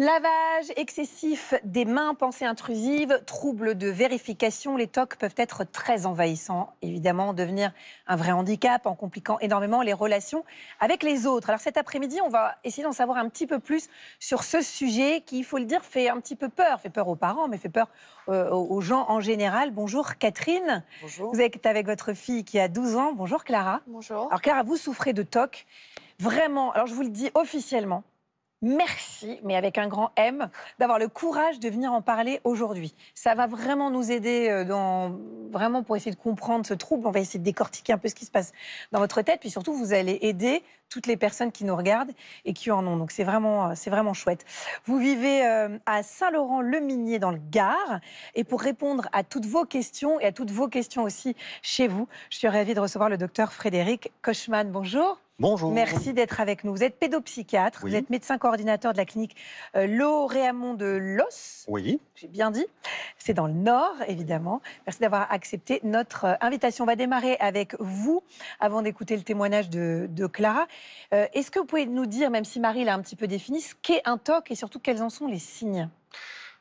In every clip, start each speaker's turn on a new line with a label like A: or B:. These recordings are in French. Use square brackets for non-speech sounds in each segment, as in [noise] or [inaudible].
A: Lavage excessif des mains, pensée intrusive, troubles de vérification, les tocs peuvent être très envahissants, évidemment, devenir un vrai handicap en compliquant énormément les relations avec les autres. Alors cet après-midi, on va essayer d'en savoir un petit peu plus sur ce sujet qui, il faut le dire, fait un petit peu peur, fait peur aux parents, mais fait peur euh, aux gens en général. Bonjour Catherine. Bonjour. Vous êtes avec votre fille qui a 12 ans. Bonjour Clara. Bonjour. Alors Clara, vous souffrez de tocs. Vraiment, alors je vous le dis officiellement, Merci, mais avec un grand M, d'avoir le courage de venir en parler aujourd'hui. Ça va vraiment nous aider euh, dans, vraiment pour essayer de comprendre ce trouble. On va essayer de décortiquer un peu ce qui se passe dans votre tête. Puis surtout, vous allez aider toutes les personnes qui nous regardent et qui en ont. Donc c'est vraiment, euh, c'est vraiment chouette. Vous vivez euh, à Saint-Laurent-le-Minier dans le Gard. Et pour répondre à toutes vos questions et à toutes vos questions aussi chez vous, je suis ravie de recevoir le docteur Frédéric Kochman. Bonjour. Bonjour. Merci d'être avec nous. Vous êtes pédopsychiatre, vous êtes médecin coordinateur de la clinique euh, Loréamont de Los. Oui. J'ai bien dit. C'est dans le Nord, évidemment. Merci d'avoir accepté notre euh, invitation. On va démarrer avec vous avant d'écouter le témoignage de, Clara. Euh, est-ce que vous pouvez nous dire, même si Marie l'a un petit peu défini, ce qu'est un TOC et surtout quels en sont les signes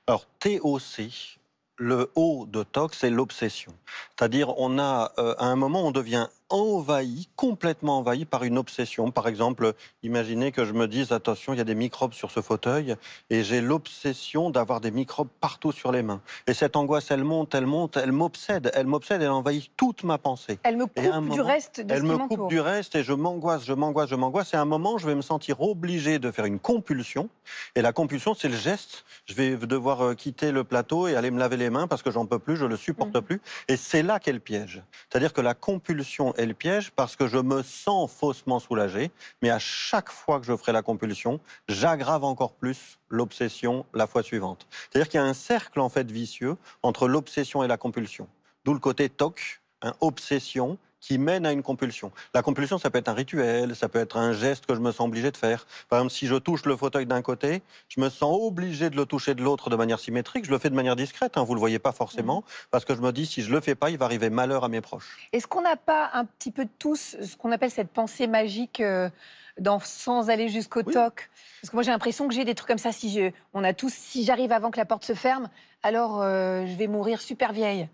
B: Alors, TOC, le haut de TOC, c'est l'obsession. C'est-à-dire, on a, à un moment, on devient envahi, complètement envahi par une obsession. Par exemple, imaginez que je me dise, attention, il y a des microbes sur ce fauteuil, et j'ai l'obsession d'avoir des microbes partout sur les mains. Et cette angoisse, elle monte, elle monte, elle m'obsède, elle m'obsède, elle envahit toute ma pensée.
A: Elle me coupe du reste de Elle me coupe du
B: reste, et je m'angoisse, je m'angoisse, je m'angoisse, et à un moment, je vais me sentir obligé de faire une compulsion. Et la compulsion, c'est le geste. Je vais devoir euh, quitter le plateau et aller me laver les mains parce que j'en peux plus, je le supporte mm. plus. Et c'est là qu'elle piège. C'est-à-dire que la compulsion est le piège parce que je me sens faussement soulagé, mais à chaque fois que je ferai la compulsion, j'aggrave encore plus l'obsession la fois suivante. C'est-à-dire qu'il y a un cercle en fait vicieux entre l'obsession et la compulsion. D'où le côté toc, hein, obsession, qui mène à une compulsion. La compulsion, ça peut être un rituel, ça peut être un geste que je me sens obligé de faire. Par exemple, si je touche le fauteuil d'un côté, je me sens obligé de le toucher de l'autre de manière symétrique. Je le fais de manière discrète, hein, vous ne le voyez pas forcément, mmh. parce que je me dis, si je ne le fais pas, il va arriver malheur à mes proches.
A: Est-ce qu'on n'a pas un petit peu tous ce qu'on appelle cette pensée magique euh, dans, sans aller jusqu'au toc Parce que moi, j'ai l'impression que j'ai des trucs comme ça. Si on a tous, si j'arrive avant que la porte se ferme, alors euh, je vais mourir super vieille.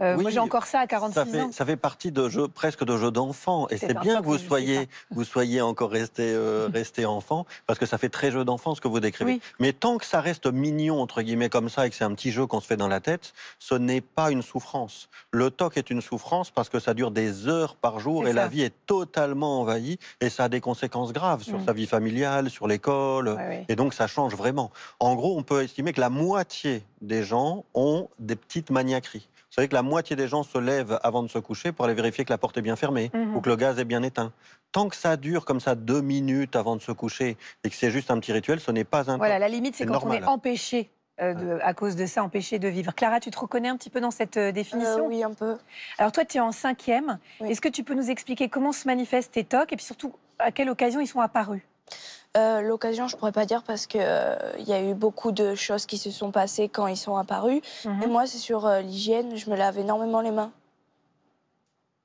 A: Euh, oui, moi, j'ai encore ça à 46 ça fait, ans.
B: Ça fait partie de presque de jeux d'enfant. Et c'est bien que vous soyez, hein. vous soyez encore euh, [laughs] resté, enfant, parce que ça fait très jeu d'enfant ce que vous décrivez. Mais tant que ça reste mignon, entre guillemets, comme ça, et que c'est un petit jeu qu'on se fait dans la tête, ce n'est pas une souffrance. Le toc est une souffrance parce que ça dure des heures par jour et la vie est totalement envahie et ça a des conséquences graves sur mm. sa vie familiale, sur l'école. Et donc, ça change vraiment. En gros, on peut estimer que la moitié des gens ont des petites maniaqueries. C'est vrai que la moitié des gens se lèvent avant de se coucher pour aller vérifier que la porte est bien fermée mhm. ou que le gaz est bien éteint. Tant que ça dure comme ça deux minutes avant de se coucher et que c'est juste un petit rituel, ce n'est pas un. Voilà, la limite, c'est quand on est
A: empêché euh, à cause de ça, empêcher de vivre. Clara, tu te reconnais un petit peu dans cette euh, définition euh, Oui, un peu. Alors toi, tu es en cinquième. Est-ce que tu peux nous expliquer comment se manifestent tes tocs et puis surtout à quelle occasion ils sont apparus
C: euh, l'occasion, je pourrais pas dire parce que euh, il y a eu beaucoup de choses qui se sont passées quand ils sont apparus. Mhm. Mais moi, c'est sur euh, l'hygiène, je me lave énormément les mains.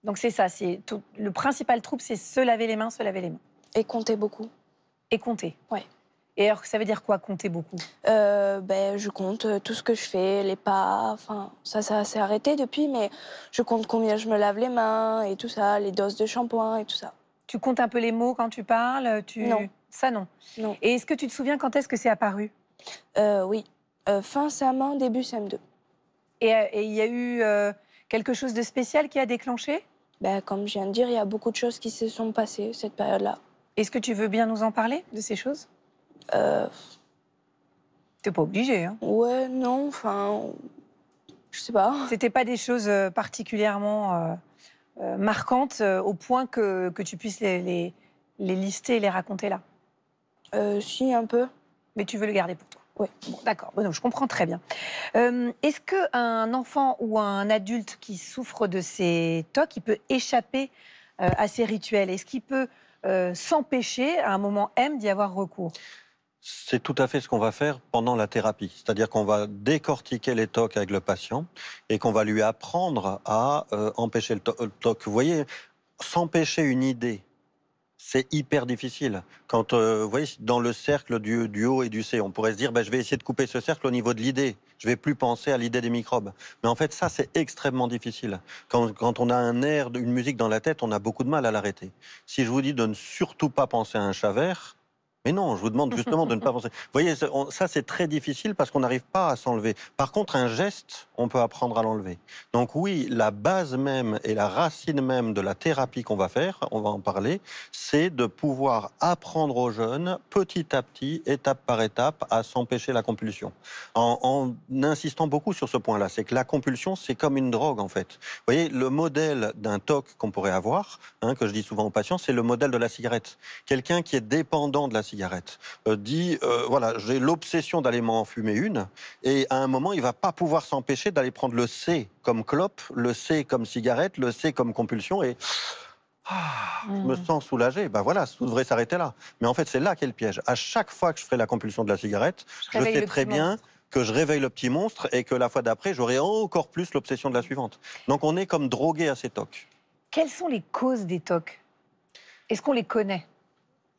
C: Donc c'est ça, c'est tout... le principal trouble, c'est se laver les mains, se laver les mains. Et compter beaucoup. Et compter. Ouais. Et alors, ça veut dire quoi compter beaucoup Ben, je compte tout ce que je fais, les pas. Enfin, ça, ça s'est arrêté depuis, mais je compte combien je me lave les mains et tout ça, les doses de shampoing et tout ça. Tu comptes un peu les mots quand tu parles tu... Non. Ça, non. non. Et est-ce que tu te souviens quand est-ce que c'est apparu euh, Oui. Euh, fin sam début SAM2. Euh, et il y a eu quelque chose de spécial qui a déclenché bah, Comme je viens de dire, il y a beaucoup de choses qui se sont passées cette période-là. Est-ce que tu veux bien nous en parler de ces choses euh... T'es pas obligé, hein Ouais, non, enfin.
A: Je sais pas. C'était pas des choses particulièrement euh, marquantes euh, au point que, tu puisses les, lister et les raconter là euh, Si, un peu. Mais tu veux le garder pour toi oui, d'accord. Bon, je comprends très bien. Est-ce qu'un enfant ou un adulte qui souffre de ces tocs, il peut échapper à ces rituels Est-ce qu'il peut s'empêcher à un moment M d'y avoir recours
B: c'est tout à fait ce qu'on va faire pendant la thérapie. C'est-à-dire qu'on va décortiquer les tocs avec le patient et qu'on va lui apprendre à euh, empêcher euh, le, toc. Vous voyez, s'empêcher une idée, c'est hyper difficile. Quand, euh, vous voyez, dans le cercle du, du, haut et du C, on pourrait se dire, ben, je vais essayer de couper ce cercle au niveau de l'idée. Je ne vais plus penser à l'idée des microbes. Mais en fait, ça, c'est extrêmement difficile. Quand, quand, on a un air, une musique dans la tête, on a beaucoup de mal à l'arrêter. Si je vous dis de ne surtout pas penser à un chat vert, mais non, je vous demande justement de ne pas [laughs] penser. Vous voyez, ça c'est très difficile parce qu'on n'arrive pas à s'enlever. Par contre, un geste, on peut apprendre à l'enlever. Donc oui, la base même et la racine même de la thérapie qu'on va faire, on va en parler, c'est de pouvoir apprendre aux jeunes petit à petit, étape par étape, à s'empêcher la compulsion. En, insistant beaucoup sur ce point-là, c'est que la compulsion, c'est comme une drogue en fait. Vous voyez, le modèle d'un toc qu'on pourrait avoir, hein, que je dis souvent aux patients, c'est le modèle de la cigarette. Quelqu'un qui est dépendant de la cigarette cigarette, euh, dit euh, voilà, j'ai l'obsession d'aller m'en fumer une, et à un moment, il va pas pouvoir s'empêcher d'aller prendre le C comme clope, le C comme cigarette, le C comme compulsion, et ah, je me hmm. sens soulagé. Ben voilà, tout devrait s'arrêter là. Mais en fait, c'est là qu'est le piège. À chaque fois que je ferai la compulsion de la cigarette, je, sais très bien que je réveille le petit monstre et que la fois d'après, j'aurai encore plus l'obsession de la suivante. Donc on est comme drogué à ces tocs.
A: Quelles sont les causes des tocs Est-ce qu'on les connaît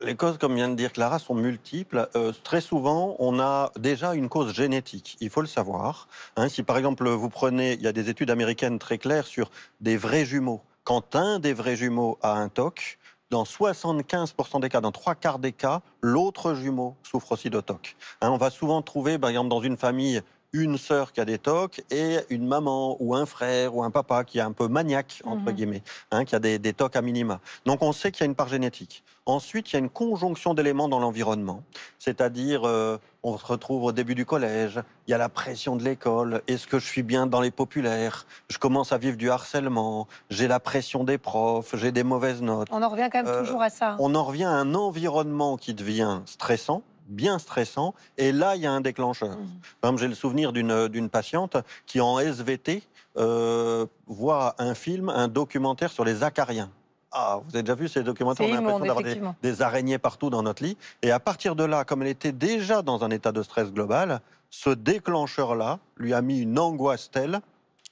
B: les causes, comme vient de dire Clara, sont multiples. Euh, très souvent, on a déjà une cause génétique, il faut le savoir. Hein, si par exemple vous prenez, il y a des études américaines très claires sur des vrais jumeaux. Quand un des vrais jumeaux a un TOC, dans 75% des cas, dans trois quarts des cas, l'autre jumeau souffre aussi de TOC. Hein, on va souvent trouver, par exemple, dans une famille une sœur qui a des tocs et une maman ou un frère ou un papa qui est un peu maniaque, entre mhm. guillemets, hein, qui a des, des tocs à minima. Donc on sait qu'il y a une part génétique. Ensuite, il y a une conjonction d'éléments dans l'environnement, c'est-à-dire euh, on se retrouve au début du collège, il y a la pression de l'école, est-ce que je suis bien dans les populaires Je commence à vivre du harcèlement, j'ai la pression des profs, j'ai des mauvaises notes. On
A: en revient quand même euh, toujours à ça.
B: On en revient à un environnement qui devient stressant, bien stressant. Et là, il y a un déclencheur. Comme J'ai le souvenir d'une euh, patiente qui, en SVT, euh, voit un film, un documentaire sur les acariens. Ah, vous avez déjà vu ces documentaires On a des, araignées partout dans notre lit. Et à partir de là, comme elle était déjà dans un état de stress global, ce déclencheur-là lui a mis une angoisse telle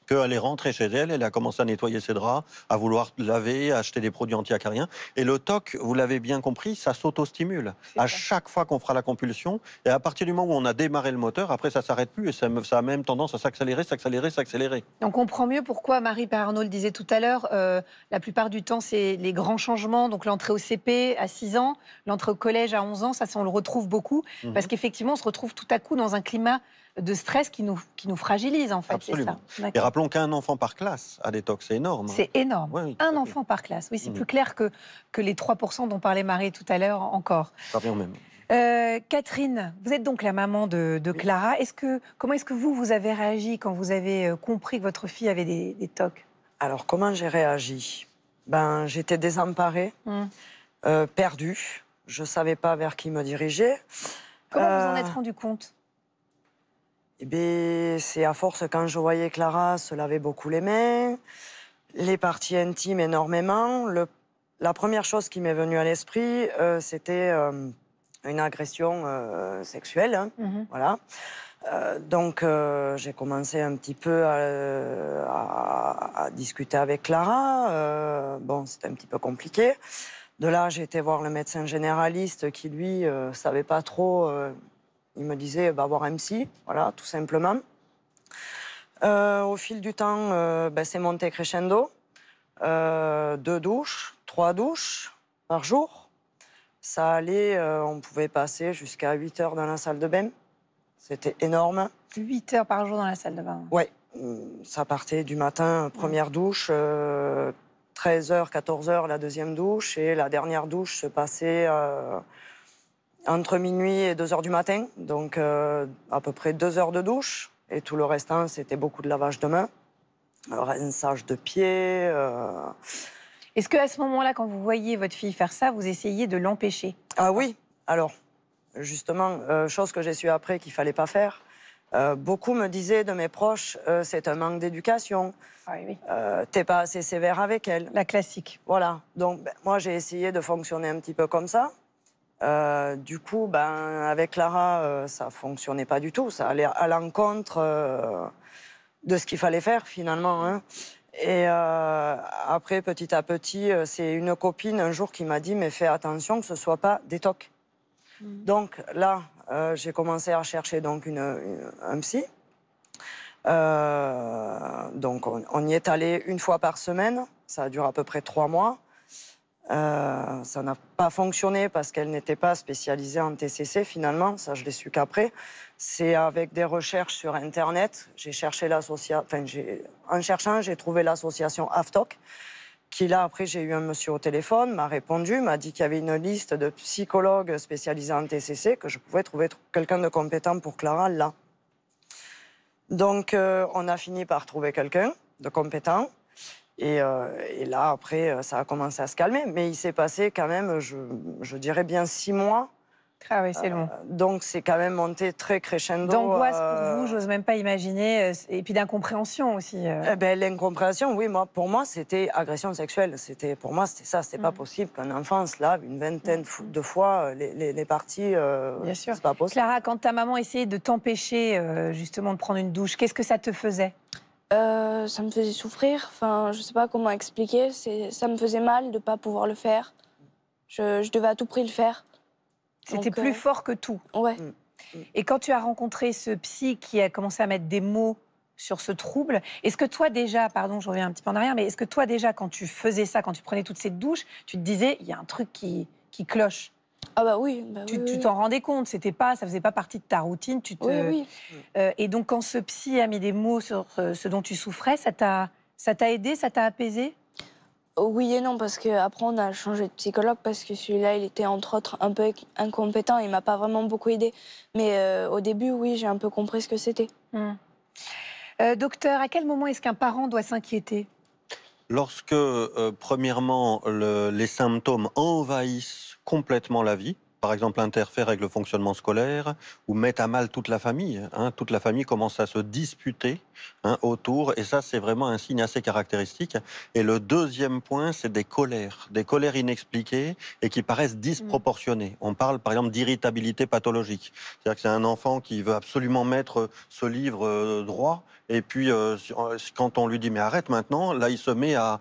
B: qu'elle est rentrée chez elle, elle a commencé à nettoyer ses draps, à vouloir laver, à acheter des produits anti-acariens. Et le TOC, vous l'avez bien compris, ça s'auto-stimule. À chaque fois qu'on fera la compulsion, et à partir du moment où on a démarré le moteur, après ça s'arrête plus et ça, a même tendance à s'accélérer, s'accélérer, s'accélérer.
A: On comprend mieux pourquoi Marie Arnault le disait tout à l'heure, euh, la plupart du temps c'est les grands changements, donc l'entrée au CP à 6 ans, l'entrée au collège à 11 ans, ça, on le retrouve beaucoup, mhm. parce qu'effectivement on se retrouve tout à coup dans un climat de stress qui nous, qui nous fragilise, en fait.
B: Et rappelons qu'un enfant par classe a des tocs c'est énorme. Hein. C'est
A: énorme. un enfant par classe. Oui, c'est mm. plus clair que, que les 3% dont parlait Marie tout à l'heure encore. Ça même. Euh, Catherine, vous êtes donc la maman de, Clara. comment est-ce que vous, vous avez réagi quand vous avez euh,
D: compris que votre fille avait des, des tocs Alors, comment j'ai réagi ben, J'étais désemparée, hum. euh, perdue. Je ne savais pas vers qui me diriger. Comment vous en êtes
A: rendu compte
D: eh bien, c'est à force, quand je voyais Clara se laver beaucoup les mains, les parties intimes énormément, le... la première chose qui m'est venue à l'esprit, euh, c'était euh, une agression euh, sexuelle. Hein, mhm. Voilà. donc, j'ai commencé un petit peu à, à discuter avec Clara. bon, c'était un petit peu compliqué. De là, j'ai été voir le médecin généraliste qui, lui, savait pas trop il me disait, va bah, voir MC, voilà, tout simplement. Euh, au fil du temps, euh, bah, c'est monté crescendo. Euh, deux douches, trois douches par jour. Ça allait, on pouvait passer jusqu'à 8 heures dans la salle de bain. C'était énorme. 8 heures par jour dans la salle de bain Oui. Mm, ça partait du matin, première douche, 13 heures, 14 heures, la deuxième douche, et la dernière douche se passait entre minuit et 2 heures du matin, donc euh, à peu près 2 heures de douche. Et tout le restant, hein, c'était beaucoup de lavage de mains, euh, rinçage de pieds. Euh.
A: Est-ce qu'à ce, ce moment-là, quand vous voyez votre fille faire ça, vous essayez de l'empêcher
D: Ah oui, alors, justement, chose que j'ai su après qu'il fallait pas faire. beaucoup me disaient de mes proches, c'est un manque d'éducation. Tu ah oui. pas assez sévère avec elle. La classique. Voilà. Donc, ben, moi, j'ai essayé de fonctionner un petit peu comme ça. Euh, du coup, ben, avec Lara ça euh, ça fonctionnait pas du tout. Ça allait à l'encontre euh, de ce qu'il fallait faire finalement. Hein. Et après, petit à petit, c'est une copine un jour qui m'a dit mais fais attention que ce soit pas des tocs. Mmh. Donc là, j'ai commencé à chercher donc une, un psy. donc on, on y est allé une fois par semaine. Ça a duré à peu près trois mois. Euh, ça n'a pas fonctionné parce qu'elle n'était pas spécialisée en TCC finalement, ça je l'ai su qu'après. C'est avec des recherches sur Internet, j'ai cherché l'association, en cherchant j'ai trouvé l'association AFTOC, qui là après j'ai eu un monsieur au téléphone, m'a répondu, m'a dit qu'il y avait une liste de psychologues spécialisés en TCC, que je pouvais trouver quelqu'un de compétent pour Clara là. Donc euh, on a fini par trouver quelqu'un de compétent. Euh, et, là, après, euh, ça a commencé à se calmer. Mais il s'est passé quand même, je, dirais bien six mois. Ah oui, c'est euh, long. donc c'est quand même monté très crescendo. D'angoisse pour vous,
A: j'ose même pas imaginer. Et puis d'incompréhension aussi. Eh
D: ben, l'incompréhension, oui, moi, pour moi, c'était agression sexuelle. C'était, pour moi, c'était ça. c'est n'était pas mm. possible qu'un enfant se lave une vingtaine mm. de fois les, les parties. Bien sûr. C'est pas
C: possible. Clara, quand ta maman essayait de t'empêcher justement de prendre une douche, qu'est-ce que ça te faisait euh, ça me faisait souffrir. Enfin, je sais pas comment expliquer. Ça me faisait mal de ne pas pouvoir le faire. Je, devais à tout prix le faire. C'était plus euh,
A: fort que tout. Mm. Et quand tu as rencontré ce psy qui a commencé à mettre des mots sur ce trouble, est-ce que toi déjà, pardon, je reviens un petit peu en arrière, mais est-ce que toi déjà, quand tu faisais ça, quand tu prenais toutes ces douches, tu te disais, il y a un truc qui cloche ah bah oui. Bah tu t'en rendais compte, c'était pas, ça faisait pas partie de ta routine. Tu te... oui, euh, et donc quand ce psy a mis des mots sur euh, ce dont
C: tu souffrais, ça t'a, ça t'a aidé, ça t'a apaisé Oui et non parce que après on a changé de psychologue parce que celui-là il était entre autres un peu incompétent, il m'a pas vraiment beaucoup aidé. Mais euh, au début oui j'ai un peu compris ce que c'était. Hum. docteur, à quel moment est-ce qu'un parent doit s'inquiéter
B: lorsque, euh, premièrement, le, les symptômes envahissent complètement la vie, par exemple, interfère avec le fonctionnement scolaire ou mettre à mal toute la famille. Hein. Toute la famille commence à se disputer hein, autour, et ça, c'est vraiment un signe assez caractéristique. Et le deuxième point, c'est des colères, des colères inexpliquées et qui paraissent disproportionnées. Mm. On parle, par exemple, d'irritabilité pathologique. C'est-à-dire que c'est un enfant qui veut absolument mettre ce livre euh, droit, et puis euh, quand on lui dit mais arrête maintenant, là il se met à,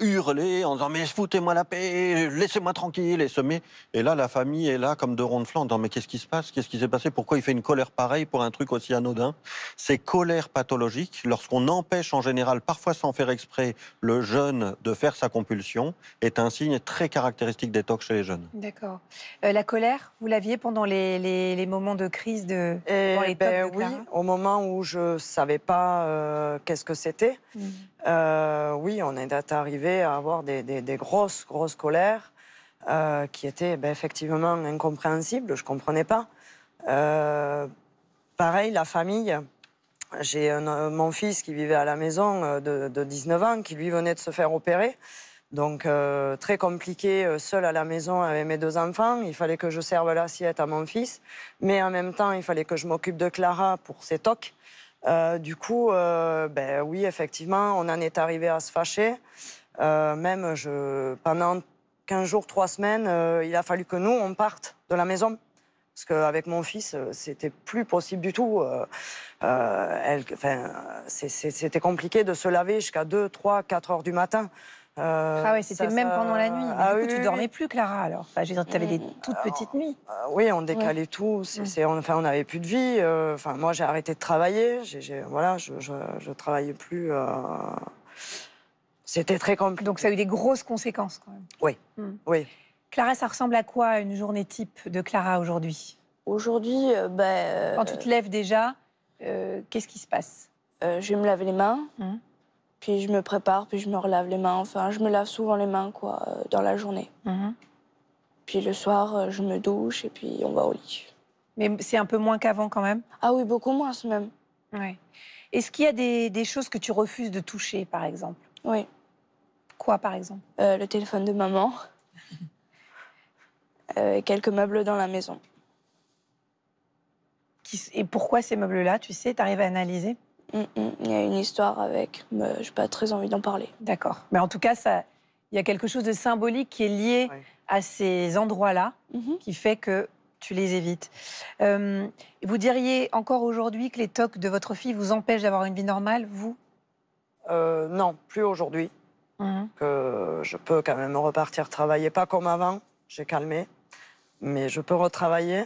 B: hurler en disant mais foutez-moi la paix, laissez-moi tranquille, et se met. Et là, la famille là comme de ronds de flanc. mais qu'est-ce qui se passe Qu'est-ce qui s'est passé Pourquoi il fait une colère pareille pour un truc aussi anodin Ces colères pathologiques, lorsqu'on empêche en général, parfois sans faire exprès, le jeune de faire sa compulsion, est un signe très caractéristique des tocs chez les jeunes.
A: D'accord. Euh, la colère, vous l'aviez pendant les, moments
D: de crise de, eh ben Oui, au moment où je savais pas euh, qu'est-ce que c'était. Mhm. Euh, oui, on est arrivé à avoir des, des grosses, grosses colères. Euh, qui était ben, effectivement incompréhensible, je ne comprenais pas. Euh, pareil, la famille, j'ai euh, mon fils qui vivait à la maison de, 19 ans, qui lui venait de se faire opérer. Donc très compliqué, seul à la maison avec mes deux enfants. Il fallait que je serve l'assiette à mon fils, mais en même temps, il fallait que je m'occupe de Clara pour ses tocs. du coup, ben oui, effectivement, on en est arrivé à se fâcher. même je, pendant 15 jours, 3 semaines, euh, il a fallu que nous, on parte de la maison. Parce qu'avec mon fils, euh, c'était plus possible du tout. Euh, euh c'était compliqué de se laver jusqu'à 2, 3, 4 heures du matin. ah oui, c'était même pendant la nuit. Ah du coup, tu dormais
A: plus, Clara, alors. je tu avais des mm. toutes petites nuits.
D: oui, on décalait tout. Mm. enfin, on n'avait plus de vie. Enfin, moi, j'ai arrêté de travailler. voilà, je, ne travaillais plus. C'était très compliqué. Donc ça a eu des grosses conséquences quand même. Oui. Hmm. oui.
A: Clara, ça ressemble à quoi une journée type de Clara aujourd'hui Aujourd'hui,
C: euh, ben... Euh, quand tu te lèves déjà, euh, qu'est-ce qui se passe Je me lave les mains, hmm. puis je me prépare, puis je me relave les mains. Enfin, je me lave souvent les mains quoi dans la journée. Hmm. Puis le soir, je me douche et puis on va au lit. Mais c'est un peu moins qu'avant quand même Ah oui, beaucoup moins ce même. Est-ce qu'il y a des, des, choses que tu refuses de toucher, par exemple Oui. Quoi, par exemple euh, Le téléphone de maman. [laughs] Euh, quelques meubles dans la maison. Et pourquoi ces meubles-là, tu sais, t'arrives à analyser Il y a une histoire avec, Je
A: n'ai pas très envie d'en parler. D'accord. Mais en tout cas, ça, il y a quelque chose de symbolique qui est lié à ces endroits-là, mm-hmm. qui fait que tu les évites. Euh, vous diriez encore aujourd'hui que les tocs de votre fille vous empêchent d'avoir une vie normale, vous
D: Non, plus aujourd'hui. Mhm. que je peux quand même repartir travailler. Pas comme avant, j'ai calmé, mais je peux retravailler.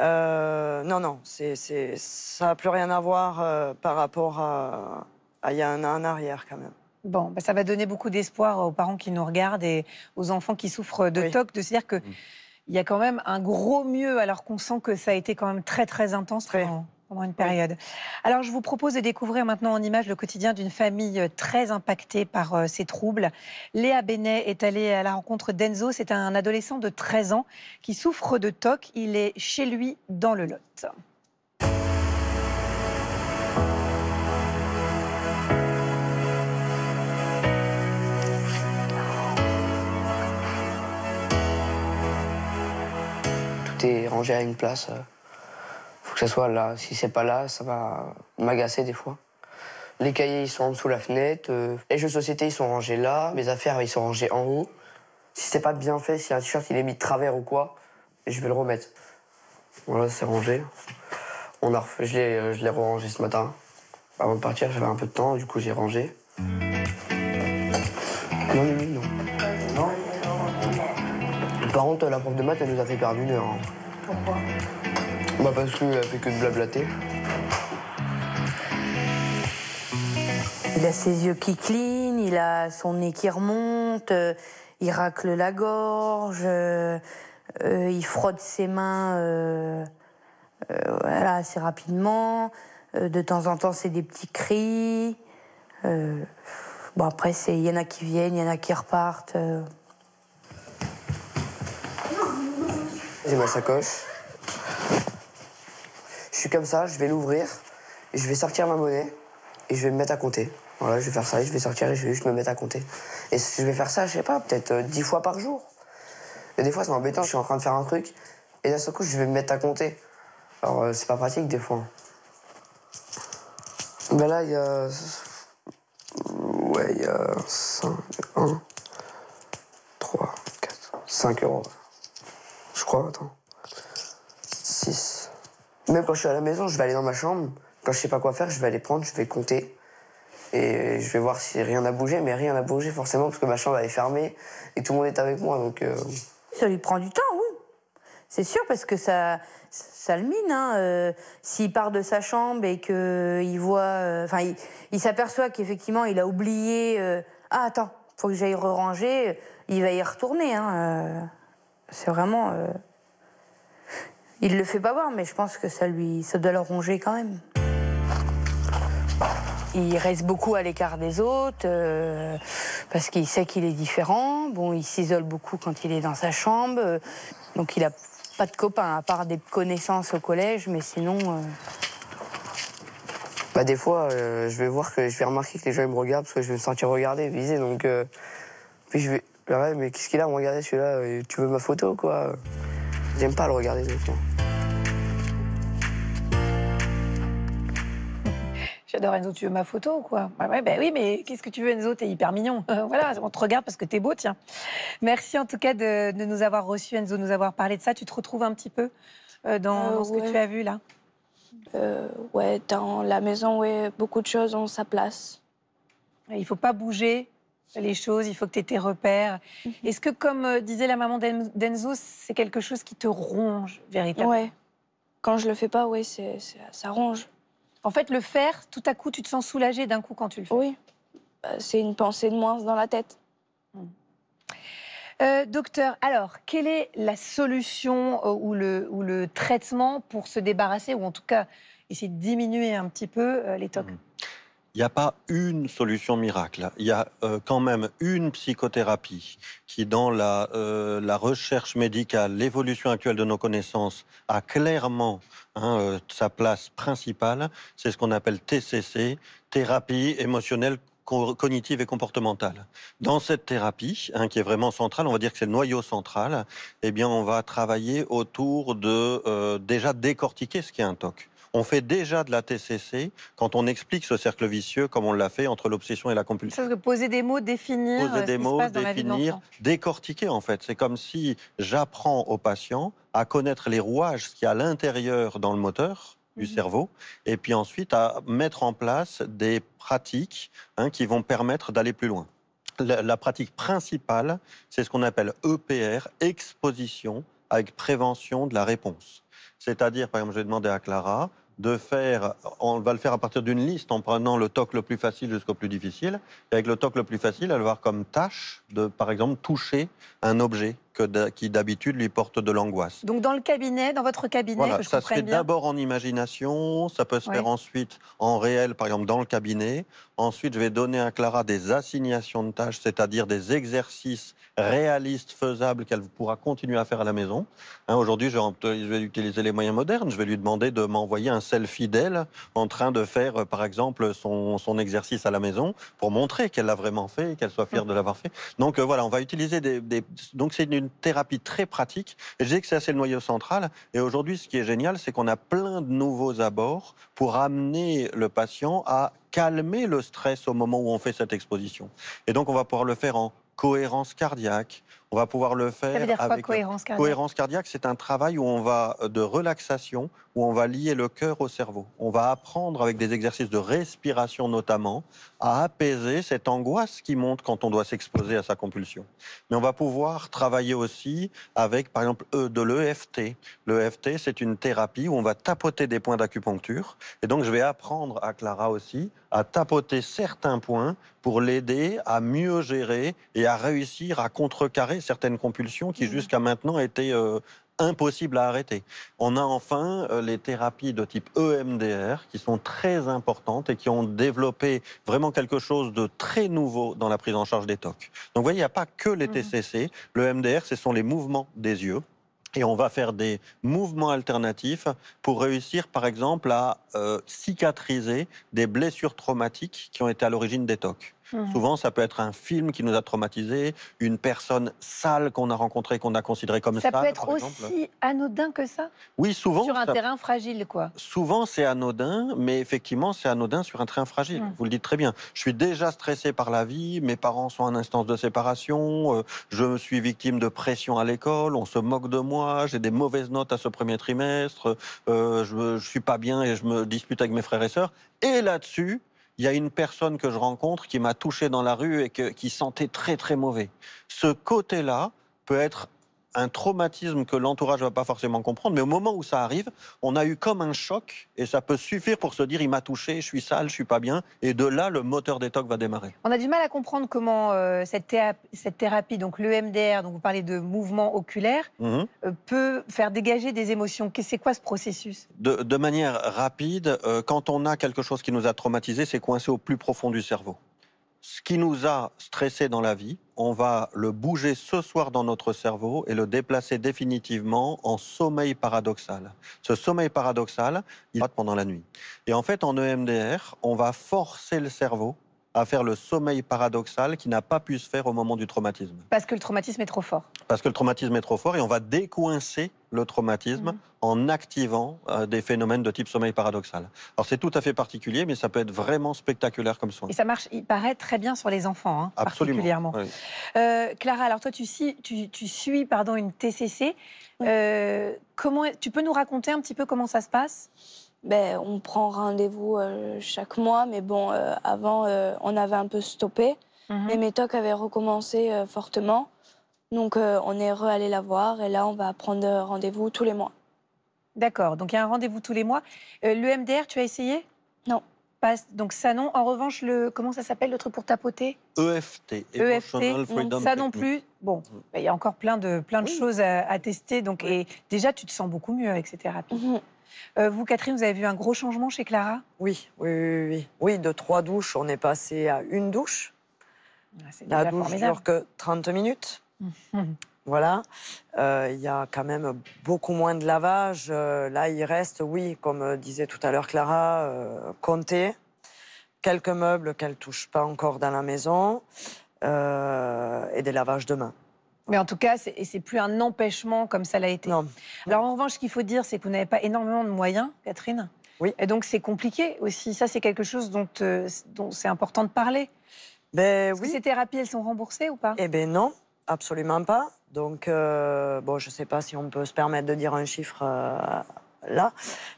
D: Euh, non, non, c'est, c'est, ça n'a plus rien à voir euh, par rapport à, il y a un an arrière quand même.
A: Bon, bah, ça va donner beaucoup d'espoir aux parents qui nous regardent et aux enfants qui souffrent de TOC, de se dire que... Mm. il y a quand même un gros mieux, alors qu'on sent que ça a été quand même très, très intense. Très pendant une période. Alors, je vous propose de découvrir maintenant en image le quotidien d'une famille euh, très impactée par euh, ces troubles. Léa Benet est allée à la rencontre d'Enzo. C'est un adolescent de 13 ans qui souffre de TOC. Il est chez lui dans le Lot. Tout
E: est rangé à une place. Euh que ce soit là. Si c'est pas là, ça va m'agacer des fois. Les cahiers, ils sont en dessous la fenêtre. Euh, les jeux de société, ils sont rangés là. Mes affaires, ils sont rangés en haut. Si c'est pas bien fait, si un t-shirt, il est mis de travers ou quoi, je vais le remettre. Voilà, c'est rangé. On a je l'ai, euh, je rangé ce matin. Avant de partir, j'avais un peu de temps, du coup, j'ai rangé. Non, non, non. Non Par contre, la prof de maths, elle nous a fait perdre une heure. Hein. Pourquoi bah parce fait que de blablater.
F: Il a ses yeux qui clignent, il a son nez qui remonte, euh, il racle la gorge, euh, il frotte ses mains euh, voilà, assez rapidement. de temps en temps, c'est des petits cris. bon, après, il y en a qui viennent, il y en a qui repartent.
E: J'ai ma sacoche comme ça, je vais l'ouvrir, je vais sortir ma monnaie et je vais me mettre à compter. Voilà, je vais faire ça je vais sortir et je vais juste me mettre à compter. Et je vais faire ça, je sais pas, peut-être euh, dix fois par jour. Et des fois, c'est embêtant, je suis en train de faire un truc et d'un seul coup, je vais me mettre à compter. Alors, euh, c'est pas pratique des fois. Ben là, il y a. Ouais, il y a 5, 1, 3, 4, 5 euros. Je crois, attends. 6. Même quand je suis à la maison, je vais aller dans ma chambre. Quand je sais pas quoi faire, je vais aller prendre, je vais compter. Et je vais voir si rien n'a bougé, mais rien n'a bougé forcément parce que ma chambre elle est fermée et tout le monde est avec moi. Donc, euh,
F: Ça lui prend du temps, oui. C'est sûr parce que ça, ça le mine. Hein. Euh, s'il part de sa chambre et qu'il voit. Euh, enfin, il, s'aperçoit qu'effectivement il a oublié. ah, attends, faut que j'aille re-ranger. Il va y retourner. Hein, c'est vraiment. Il le fait pas voir, mais je pense que ça lui, ça doit le ronger quand même. Il reste beaucoup à l'écart des autres euh, parce qu'il sait qu'il est différent. Bon, il s'isole beaucoup quand il est dans sa chambre, euh, donc il a pas de copains à part des connaissances au collège, mais sinon. Euh,
E: bah, des fois, je vais voir que je vais remarquer que les gens me regardent parce que je vais me sentir regardé, visé. Donc je vais, mais qu'est-ce qu'il a à me regarder celui-là Tu veux ma photo quoi J'aime pas le regarder des
A: J'adore Enzo, tu veux ma photo ou quoi ben Oui, mais qu'est-ce que tu veux Enzo T'es hyper mignon. Euh, voilà, on te regarde parce que t'es beau, tiens. Merci en tout cas de, nous avoir reçus, Enzo, de nous avoir parlé de ça. Tu te retrouves un petit peu euh, euh, dans, ce que tu as
C: vu là euh, Ouais, dans la maison, ouais, beaucoup de choses ont sa place. Il ne faut pas bouger les choses, il faut que tu aies tes repères. Mhm. Est-ce que, comme
A: euh, disait la maman d'Enzo, c'est quelque chose qui te ronge véritablement ouais. Quand je
C: le fais pas, oui, ça ronge. En fait, le faire, tout à coup, tu te sens soulagé d'un coup quand tu le fais. Oui, bah, c'est une pensée de moins dans la tête. Hmm. Euh, docteur, alors, quelle est la solution euh, ou, le, ou le traitement pour se
A: débarrasser, ou en tout cas essayer de diminuer un petit peu les tocs hmm
B: il n'y a pas une solution miracle. Il y a euh, quand même une psychothérapie qui, dans euh, la, recherche médicale, l'évolution actuelle de nos connaissances, a clairement hein, euh, sa place principale. C'est ce qu'on appelle TCC, thérapie émotionnelle cognitive et comportementale. Dans cette thérapie, hein, qui est vraiment centrale, on va dire que c'est le noyau central, eh bien, on va travailler autour de déjà décortiquer ce qui est un TOC. On fait déjà de la TCC quand on explique ce cercle vicieux, comme on l'a fait entre l'obsession et la compulsion.
A: Que poser des mots, définir, poser des mots, définir,
B: décortiquer en fait. C'est comme si j'apprends au patient à connaître les rouages, ce qu'il y a à l'intérieur dans le moteur du mhm. cerveau, et puis ensuite à mettre en place des pratiques hein, qui vont permettre d'aller plus loin. La, pratique principale, c'est ce qu'on appelle EPR, exposition avec prévention de la réponse. C'est-à-dire, par exemple, je vais demander à Clara, de faire, on va le faire à partir d'une liste en prenant le toc le plus facile jusqu'au plus difficile. Et avec le toc le plus facile, elle va avoir comme tâche de, par exemple, toucher un objet qui d'habitude lui porte de l'angoisse.
A: Donc dans le cabinet, dans votre cabinet, voilà, que ça se fait d'abord
B: en imagination, ça peut se faire ensuite en réel, par exemple dans le cabinet. Ensuite, je vais donner à Clara des assignations de tâches, c'est-à-dire des exercices réalistes, faisables qu'elle pourra continuer à faire à la maison. Hein, aujourd'hui, je vais utiliser les moyens modernes. Je vais lui demander de m'envoyer un selfie d'elle en train de faire, euh, par exemple, son, exercice à la maison pour montrer qu'elle l'a vraiment fait et qu'elle soit fière hum. de l'avoir fait. Donc euh, voilà, on va utiliser des... donc c'est une une thérapie très pratique. j'ai je disais que c'est assez le noyau central. Et aujourd'hui, ce qui est génial, c'est qu'on a plein de nouveaux abords pour amener le patient à calmer le stress au moment où on fait cette exposition. Et donc, on va pouvoir le faire en cohérence cardiaque, on va pouvoir le faire. avec euh, cohérence cardiaque c'est un travail où on va euh, de relaxation, où on va lier le cœur au cerveau. On va apprendre avec des exercices de respiration notamment à apaiser cette angoisse qui monte quand on doit s'exposer à sa compulsion. Mais on va pouvoir travailler aussi avec, par exemple, euh, de l'EFT. L'EFT, c'est une thérapie où on va tapoter des points d'acupuncture. Et donc, je vais apprendre à Clara aussi à tapoter certains points pour l'aider à mieux gérer et à réussir à contrecarrer certaines compulsions qui mm. jusqu'à maintenant étaient euh, impossibles à arrêter. On a enfin euh, les thérapies de type EMDR qui sont très importantes et qui ont développé vraiment quelque chose de très nouveau dans la prise en charge des TOC. Donc vous voyez, il n'y a pas que les mm. TCC. Le e MDR, ce sont les mouvements des yeux. Et on va faire des mouvements alternatifs pour réussir, par exemple, à euh, cicatriser des blessures traumatiques qui ont été à l'origine des TOC. Mmh. Souvent, ça peut être un film qui nous a traumatisés, une personne sale qu'on a rencontrée, qu'on a considérée comme ça sale. Ça peut être aussi
A: anodin que ça
B: Oui, souvent. Sur un terrain
A: fragile, quoi.
B: Souvent, c'est anodin, mais effectivement, c'est anodin sur un terrain fragile. Mmh. Vous le dites très bien. Je suis déjà stressé par la vie, mes parents sont en instance de séparation, euh, je suis victime de pression à l'école, on se moque de moi, j'ai des mauvaises notes à ce premier trimestre, euh, je, ne suis pas bien et je me dispute avec mes frères et sœurs. Et là-dessus, il y a une personne que je rencontre qui m'a touché dans la rue et qui sentait très très mauvais. Ce côté-là peut être un traumatisme que l'entourage ne va pas forcément comprendre, mais au moment où ça arrive, on a eu comme un choc, et ça peut suffire pour se dire il m'a touché, je suis sale, je suis pas bien, et de là, le moteur des va démarrer.
A: On a du mal à comprendre comment euh, cette, cette, thérapie, donc l'EMDR, dont vous parlez de mouvement oculaire, mhm. euh, peut faire dégager des émotions. C'est quoi ce processus
B: de, manière rapide, euh, quand on a quelque chose qui nous a traumatisé, c'est coincé au plus profond du cerveau. Ce qui nous a stressé dans la vie, on va le bouger ce soir dans notre cerveau et le déplacer définitivement en sommeil paradoxal. Ce sommeil paradoxal, il va pendant la nuit. Et en fait, en EMDR, on va forcer le cerveau à faire le sommeil paradoxal qui n'a pas pu se faire au moment du traumatisme.
A: Parce que le traumatisme est trop fort.
B: Parce que le traumatisme est trop fort et on va décoincer le traumatisme mhm. en activant euh, des phénomènes de type sommeil paradoxal. Alors c'est tout à fait particulier, mais ça peut être vraiment spectaculaire comme soin. Et ça
A: marche, il paraît très bien sur les enfants, hein, particulièrement. Euh, Clara, alors toi tu, tu, tu
C: suis pardon, une TCC. Euh, comment, tu peux nous raconter un petit peu comment ça se passe ben, on prend rendez-vous euh, chaque mois, mais bon, euh, avant, euh, on avait un peu stoppé. Mhm. Mais mes tocs avaient recommencé fortement. Donc, on est allé la voir et là, on va prendre rendez-vous tous les mois. D'accord, donc il y a un rendez-vous tous les mois. le MDR, tu as essayé Non. Donc ça non. En revanche, le comment ça
A: s'appelle l'autre pour tapoter
B: EFT. EFT. ça non
A: plus. Bon, mm. bah, il y a encore plein de plein de choses à, tester. Donc et déjà tu te sens beaucoup mieux avec ces thérapies. Mhm. Euh, vous, Catherine, vous avez vu un gros changement chez Clara
D: oui, oui, oui, oui. de trois douches, on est passé à une douche. Ah, La douche formidable. dure que 30 minutes. [laughs] Voilà. Euh, il y a quand même beaucoup moins de lavages. Euh, là, il reste, oui, comme euh, disait tout à l'heure Clara, compter quelques meubles qu'elle touche pas encore dans la maison et des lavages de main.
A: Mais en tout cas, c'est plus un empêchement comme ça l'a été. Non. Alors en revanche, ce qu'il faut dire, c'est que vous n'avez pas énormément de moyens, Catherine. Oui. Et donc c'est compliqué aussi. Ça, c'est quelque chose dont, c'est important de
D: parler. Ben, oui. ces thérapies, elles sont remboursées ou pas Eh bien non, absolument pas. Donc, euh, bon, je ne sais pas si on peut se permettre de dire un chiffre euh, là,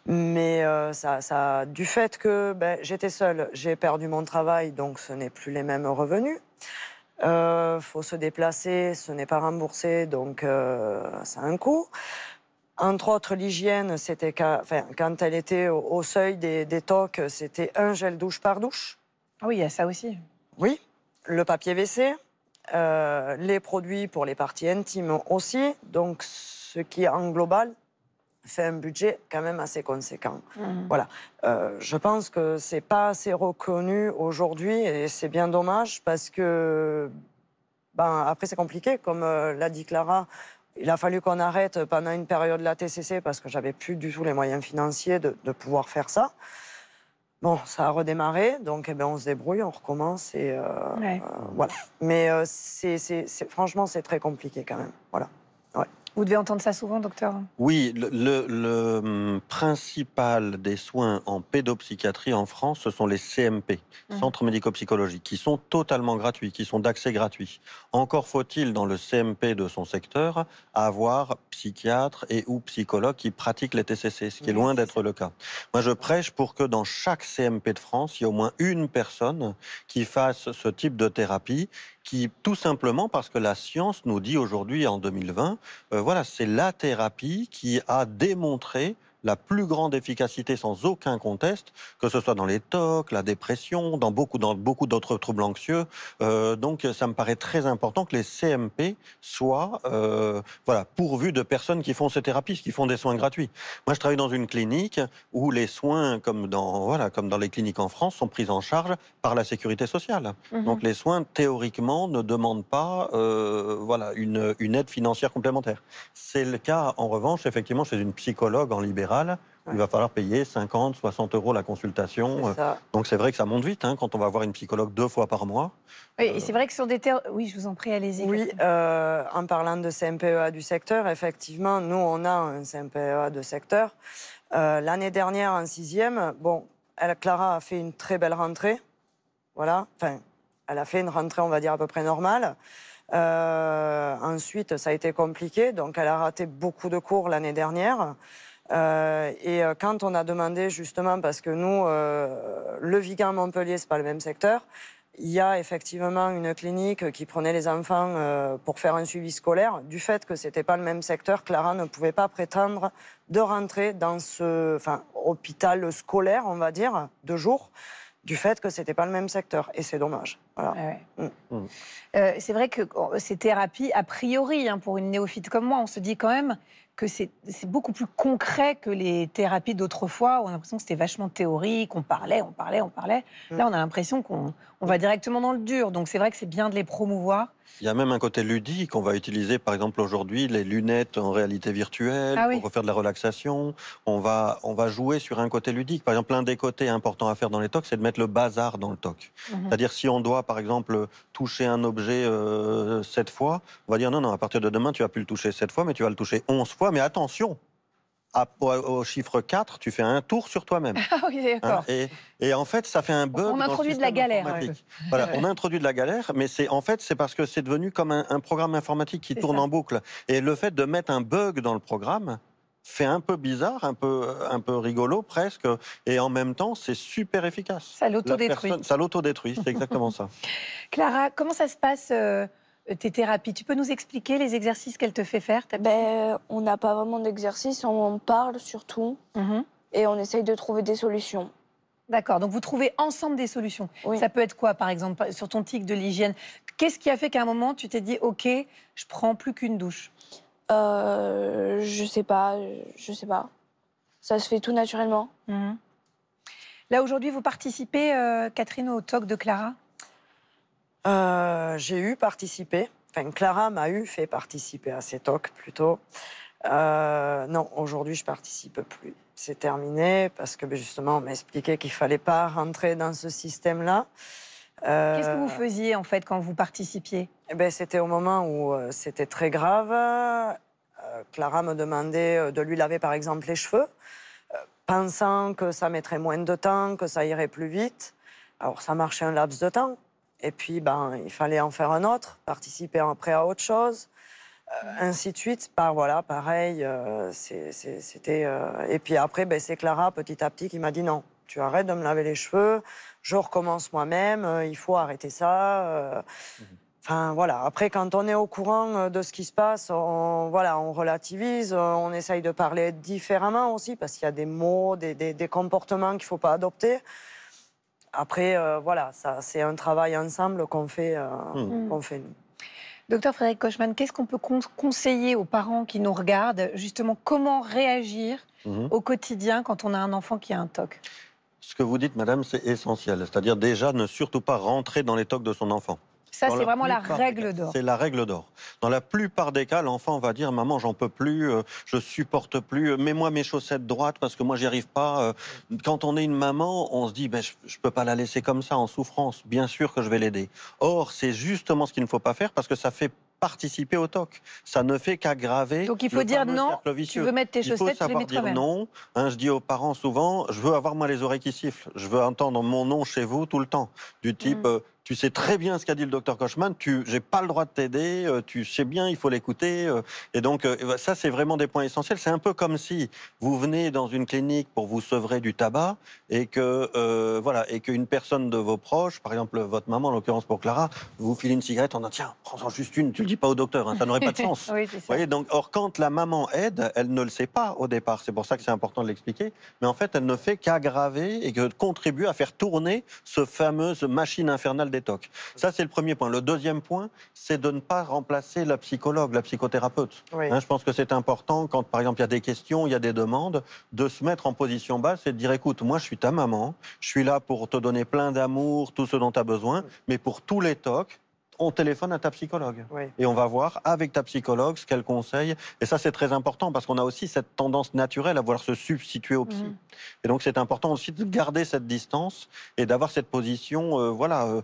D: mais euh, ça, du fait que ben, j'étais seule, j'ai perdu mon travail, donc ce n'est plus les mêmes revenus. Il faut se déplacer, ce n'est pas remboursé, donc ça a un coût. Entre autres, l'hygiène, c'était quand, elle était au, seuil des, des tocs, c'était un gel douche par douche. Oui, il y a ça aussi. Oui, le papier WC. Euh, les produits pour les parties intimes aussi. Donc, ce qui, en global, fait un budget quand même assez conséquent. Mmh. Voilà. Euh, je pense que c'est pas assez reconnu aujourd'hui et c'est bien dommage parce que, ben, après, c'est compliqué. Comme euh, l'a dit Clara, il a fallu qu'on arrête pendant une période la TCC parce que j'avais plus du tout les moyens financiers de pouvoir faire ça. Bon, ça a redémarré, donc eh ben, on se débrouille, on recommence et euh, euh, voilà. Mais euh, c'est, franchement, c'est très compliqué quand même. Voilà. Vous devez entendre ça souvent, docteur
B: Oui, le, hum, principal des soins en pédopsychiatrie en France, ce sont les CMP, mmh. Centres médico-psychologiques, qui sont totalement gratuits, qui sont d'accès gratuit. Encore faut-il, dans le CMP de son secteur, avoir psychiatre et ou psychologue qui pratiquent les TCC, ce qui est loin d'être le cas. Moi, je prêche pour que dans chaque CMP de France, il y ait au moins une personne qui fasse ce type de thérapie qui tout simplement parce que la science nous dit aujourd'hui en 2020, euh, voilà, c'est la thérapie qui a démontré la plus grande efficacité sans aucun conteste, que ce soit dans les TOC, la dépression, dans beaucoup beaucoup d'autres troubles anxieux. Euh, donc ça me paraît très important que les CMP soient euh, voilà pourvus de personnes qui font ces thérapies, qui font des soins gratuits. Moi, je travaille dans une clinique où les soins, comme dans voilà, comme dans les cliniques en France, sont pris en charge par la sécurité sociale. Mhm. Donc les soins théoriquement ne demandent pas euh, voilà une, une aide financière complémentaire. C'est le cas en revanche effectivement chez une psychologue en libéral il va falloir payer 50, 60 euros la consultation. Euh, donc c'est vrai que ça monte vite hein, quand on va voir une psychologue deux fois par mois.
D: Oui, et euh, c'est vrai que sur des terres. Oui, je vous en prie, allez-y. Oui, euh, en parlant de CMPEA du secteur, effectivement, nous, on a un CMPEA de secteur. L'année dernière, en sixième, bon, elle, Clara a fait une très belle rentrée. Voilà. Enfin, elle a fait une rentrée, on va dire, à peu près normale. ensuite, ça a été compliqué, donc elle a raté beaucoup de cours l'année dernière. Euh, et euh, quand on a demandé justement, parce que nous, euh, le Vigan Montpellier, c'est pas le même secteur, il y a effectivement une clinique qui prenait les enfants pour faire un suivi scolaire. Du fait que c'était pas le même secteur, Clara ne pouvait pas prétendre de rentrer dans ce enfin, hôpital scolaire, on va dire, de jour du fait que c'était pas le même secteur. Et c'est dommage. Ah mm. Mm.
A: c'est vrai que oh, ces thérapies, a priori, hein, pour une néophyte comme moi, on se dit quand même, que c'est beaucoup plus concret que les thérapies d'autrefois, où on a l'impression que c'était vachement théorique, on parlait, on parlait, on parlait. Mm. Là, on a l'impression qu'on va directement dans le dur. Donc c'est vrai que c'est bien de les promouvoir
B: il y a même un côté ludique. On va utiliser, par exemple, aujourd'hui, les lunettes en réalité virtuelle ah pour faire de la relaxation. On va, jouer sur un côté ludique. Par exemple, l'un des côtés importants à faire dans les tocs, c'est de mettre le bazar dans le toc. Mhm. C'est-à-dire, si on doit, par exemple, toucher un objet euh, sept fois, on va dire non, non, à partir de demain, tu vas plus le toucher sept fois, mais tu vas le toucher onze fois. Mais attention, ah, au, chiffre 4, tu fais un tour sur toi-même. [laughs]
F: Ah d'accord.
B: Hein, et, en fait, ça fait un bug. On introduit de
F: la galère. Hein.
B: Voilà, on introduit de la galère, mais c'est en fait, c'est parce que c'est devenu comme un, programme informatique qui tourne en boucle. Et le fait de mettre un bug dans le programme, fait un peu bizarre, un peu, un peu rigolo presque, et en même temps, c'est super efficace. Ça l'autodétruit. ça l'autodétruit, c'est exactement ça.
A: [laughs] Clara, comment ça se passe euh, euh, tes thérapies. Tu peux nous expliquer les exercices qu'elle
C: te fait faire ben, On n'a pas vraiment d'exercice, on parle surtout mhm. et on essaye de trouver des solutions. D'accord, donc vous trouvez ensemble des solutions. Ça peut être quoi, par
A: exemple, sur ton tic de l'hygiène Qu'est-ce qui a fait qu'à un moment, tu t'es dit, OK, je prends plus qu'une douche
C: euh, Je sais pas, je sais pas. Ça se fait tout naturellement. Mhm. Là, aujourd'hui, vous participez, euh, Catherine, au talk de Clara
D: euh, j'ai eu participé, enfin Clara m'a eu fait participer à ces talks plutôt. Euh, non, aujourd'hui je participe plus. C'est terminé parce que ben, justement on m'a expliqué qu'il fallait pas rentrer dans ce système-là. Qu'est-ce que vous euh, faisiez en fait quand vous participiez eh ben, C'était au moment où c'était très grave. Clara me demandait de lui laver par exemple les cheveux, pensant que ça mettrait moins de temps, que ça irait plus vite. Alors ça marchait un laps de temps, et puis, ben, il fallait en faire un autre, participer après à autre chose, euh, mm. ainsi de suite. Ben, voilà, pareil, euh, c'était... Euh, et puis après, ben, c'est Clara, petit à petit, qui m'a dit non, tu arrêtes de me laver les cheveux, je recommence moi-même, il faut arrêter ça. Mm-hmm. Enfin, voilà. Après, quand on est au courant de ce qui se passe, on, voilà, on relativise, on essaye de parler différemment aussi, parce qu'il y a des mots, des, des, des comportements qu'il ne faut pas adopter. Après, euh, voilà, c'est un travail ensemble qu'on fait, euh, hmm. Hmm. fait nous.
A: Docteur Frédéric Kochman, qu'est-ce qu'on peut conseiller aux parents qui nous regardent Justement, comment réagir hmm. au quotidien quand on a un enfant qui a un TOC
B: Ce que vous dites, madame, c'est essentiel. C'est-à-dire déjà ne surtout pas rentrer dans les TOC de son enfant.
A: Ça, c'est vraiment la règle d'or. C'est
B: la règle d'or. Dans la plupart des cas, l'enfant va dire Maman, j'en peux plus, je euh, je supporte plus, euh, mets-moi mes chaussettes droites parce que moi, j'y arrive pas. Euh. quand on est une maman, on se dit ben, Je ne peux pas la laisser comme ça, en souffrance. Bien sûr que je vais l'aider. Or, c'est justement ce qu'il ne faut pas faire parce que ça fait participer au TOC. Ça ne fait qu'aggraver. Donc il faut dire non. Tu veux mettre tes chaussettes, il faut savoir non. Hein, je dis aux parents souvent, je veux avoir moi les oreilles qui sifflent. Je veux entendre mon nom chez vous tout le temps, du type. Mm tu sais très bien ce qu'a dit le docteur Kocheman. tu, j'ai pas le droit de t'aider, euh, tu sais bien, il faut l'écouter. Euh, et donc, euh, ben, ça, c'est vraiment des points essentiels. C'est un peu comme si vous venez dans une clinique pour vous sevrer du tabac et que, voilà, et qu'une personne de vos proches, par exemple votre maman, en l'occurrence pour Clara, vous file une cigarette en disant, tiens, prends-en juste une, tu le dis pas au docteur, hein, ça n'aurait pas de sens. [laughs] vous voyez, donc, or, quand la maman aide, elle ne le sait pas au départ. C'est pour ça que c'est important de l'expliquer. Mais en fait, elle ne fait qu'aggraver et que contribuer à faire tourner ce fameux, machine infernale ça, c'est le premier point. Le deuxième point, c'est de ne pas remplacer la psychologue, la psychothérapeute. Hein, je pense que c'est important quand, par exemple, il y a des questions, il y a des demandes, de se mettre en position basse et de dire, écoute, moi, je suis ta maman, je suis là pour te donner plein d'amour, tout ce dont tu as besoin, mais pour tous les tocs, on téléphone à ta psychologue. Et on va voir avec ta psychologue ce qu'elle conseille. Et ça, c'est très important parce qu'on a aussi cette tendance naturelle à vouloir se substituer au psy. Mhm. Et donc, c'est important aussi de garder cette distance et d'avoir cette position euh, voilà, euh,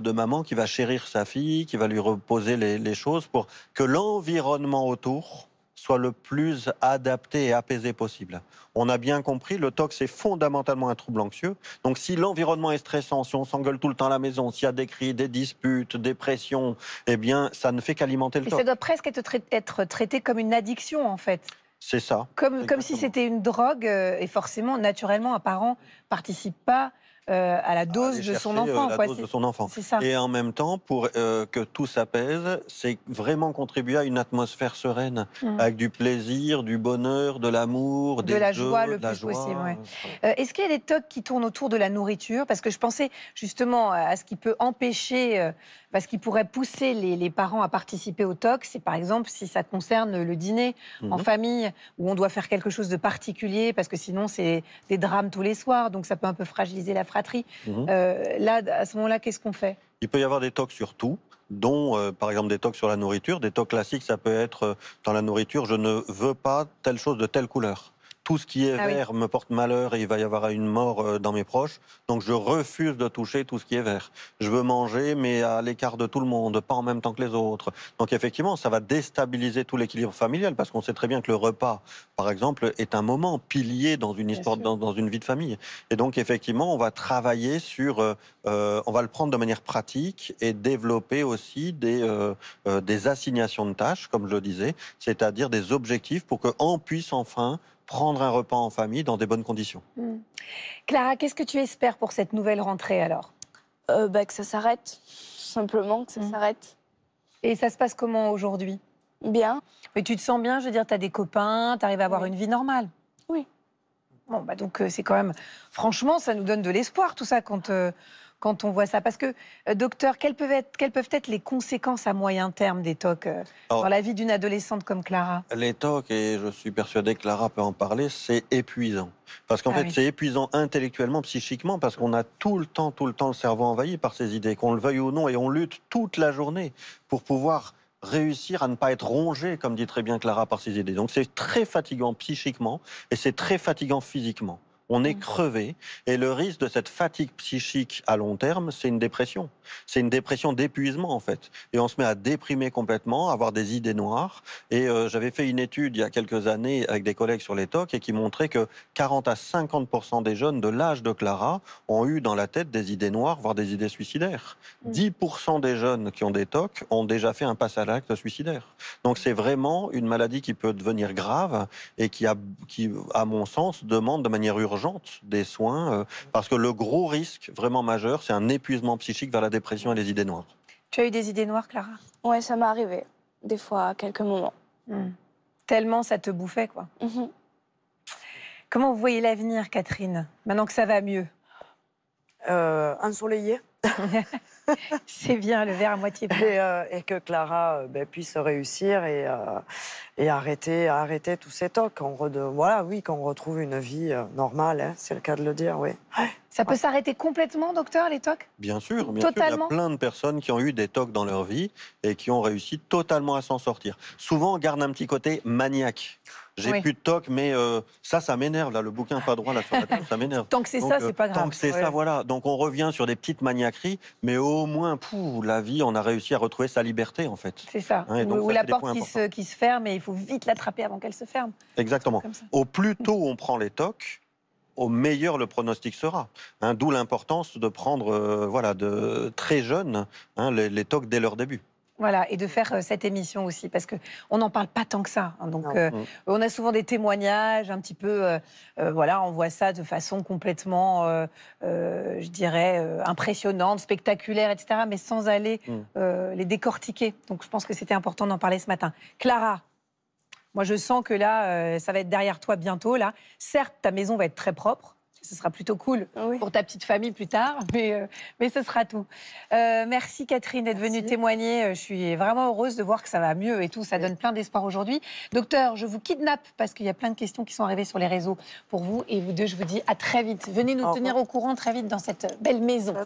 B: de, maman qui va chérir sa fille, qui va lui reposer les choses pour que l'environnement autour soit le plus adapté et apaisé possible. On a bien compris, le TOC, c'est fondamentalement un trouble anxieux. Donc si l'environnement est stressant, si on s'engueule tout le temps à la maison, s'il y a des cris, des disputes, des pressions, eh bien, ça ne fait qu'alimenter le et Ça
A: doit presque être, traité, comme une addiction, en fait.
B: C'est ça. Comme,
A: comme si c'était une drogue, euh, et forcément, naturellement, un parent participe pas euh, à la dose, euh, de, son enfant, Et
B: en même temps, pour euh, que tout s'apaise, c'est vraiment contribuer à une atmosphère sereine, mmh. avec du plaisir, du bonheur, de l'amour, de la joie le plus possible.
A: Est-ce qu'il y a des tocs qui tournent autour de la nourriture Parce que je pensais justement à ce qui peut empêcher parce qu'il pourrait pousser les, parents à participer au TOC, c'est par exemple si ça concerne le dîner en mhm. famille, où on doit faire quelque chose de particulier, parce que sinon c'est des drames tous les soirs, donc ça peut un peu fragiliser la fratrie. Mhm. Euh, là, à ce moment-là, qu'est-ce qu'on fait
B: Il peut y avoir des TOC sur tout dont euh, par exemple des tocs sur la nourriture. Des tocs classiques, ça peut être euh, dans la nourriture, je ne veux pas telle chose de telle couleur tout ce qui est ah vert me porte malheur et il va y avoir une mort euh, dans mes proches. Donc je refuse de toucher tout ce qui est vert. Je veux manger, mais à l'écart de tout le monde, pas en même temps que les autres. Donc effectivement, ça va déstabiliser tout l'équilibre familial parce qu'on sait très bien que le repas, par exemple, est un moment pilier dans une dans, une vie de famille. Et donc effectivement, on va travailler sur, euh, euh, on va le prendre de manière pratique et développer aussi des, des assignations de tâches, comme je le disais, c'est-à-dire des objectifs pour qu'on puisse enfin prendre un repas en famille dans des bonnes conditions.
A: Hmm. Clara, qu'est-ce que tu espères pour cette nouvelle rentrée alors euh, bah, Que ça s'arrête, simplement que ça hmm. s'arrête. Et ça se passe comment aujourd'hui Bien. Mais tu te sens bien, je veux dire, tu as des copains, tu arrives à avoir une vie normale Oui. Bon, bah donc euh, c'est quand même, franchement, ça nous donne de l'espoir tout ça quand... Euh, quand on voit ça Parce que, euh, docteur, quelles peuvent, être, les conséquences à moyen terme des TOC euh, dans la vie d'une adolescente comme Clara
B: Les TOC, et je suis persuadé que Clara peut en parler, c'est épuisant. Parce qu'en ah fait, c'est épuisant intellectuellement, psychiquement, parce qu'on a tout le temps, tout le temps le cerveau envahi par ces idées, qu'on le veuille ou non, et on lutte toute la journée pour pouvoir réussir à ne pas être rongé, comme dit très bien Clara, par ses idées. Donc c'est très fatigant psychiquement et c'est très fatigant physiquement. On est mmh. crevé. Et le risque de cette fatigue psychique à long terme, c'est une dépression. C'est une dépression d'épuisement, en fait. Et on se met à déprimer complètement, à avoir des idées noires. Et euh, j'avais fait une étude il y a quelques années avec des collègues sur les TOC et qui montrait que 40 à 50 des jeunes de l'âge de Clara ont eu dans la tête des idées noires, voire des idées suicidaires. 10 mmh. des jeunes qui ont des TOC ont déjà fait un pass à l'acte suicidaire. Donc c'est vraiment une maladie qui peut devenir grave et qui, a, qui à mon sens, demande de manière urgente des soins, euh, parce que le gros risque vraiment majeur, c'est un épuisement psychique vers la dépression et les idées noires.
C: Tu as eu des idées noires, Clara Oui, ça m'est arrivé, des fois, à quelques moments. Hmm. Tellement ça te bouffait, quoi. Mhm. Comment vous voyez l'avenir,
D: Catherine, maintenant que ça va mieux euh, Ensoleillé. [laughs] [laughs] C'est bien le verre à moitié plein. Et, euh, que Clara euh, ben, puisse réussir et, euh, et arrêter, arrêter tous ces tocs. Voilà, oui, qu'on retrouve une vie normale, hein, c'est le cas de le dire, oui.
A: Ça peut s'arrêter complètement, docteur, les tocs
D: Bien sûr, bien Il y a plein
B: de personnes qui ont eu des tocs dans leur vie et qui ont réussi totalement à s'en sortir. Souvent, on garde un petit côté maniaque. J'ai plus de toc, mais euh, ça, ça m'énerve. Là, le bouquin pas droit là sur la ça m'énerve. [laughs] tant que c'est ça, c'est euh, pas grave. Tant que c'est ça, voilà. Donc on revient sur des petites maniaqueries, mais au moins, pour la vie, on a réussi à retrouver sa liberté en fait. C'est ça. ou, la porte
A: qui se, ferme et il faut vite l'attraper avant qu'elle se ferme.
B: Exactement. Au plus mm. tôt on prend les tocs, au meilleur le pronostic sera. Hein, d'où l'importance de prendre euh, voilà, de très jeunes hein, les, les tocs dès leur début.
A: Voilà, et de faire euh, cette émission aussi, parce que qu'on n'en parle pas tant que ça. Hein, donc, euh, mm. on a souvent des témoignages, un petit peu, voilà, on voit ça de façon complètement, je dirais, impressionnante, spectaculaire, etc., mais sans aller mm. les décortiquer. Donc, je pense que c'était important d'en parler ce matin. Clara, moi, je sens que là, euh, ça va être derrière toi bientôt. Là, certes, ta maison va être très propre. Ce sera plutôt cool ah pour ta petite famille plus tard, [laughs] mais, euh, mais ce sera tout. Euh, merci Catherine d'être venue témoigner. Je suis vraiment heureuse de voir que ça va mieux et tout. Ça donne plein d'espoir aujourd'hui. Docteur, je vous kidnappe parce qu'il y a plein de questions qui sont arrivées sur les réseaux pour vous. Et vous deux, je vous dis à très vite. Venez nous tenir au courant très vite dans cette belle maison.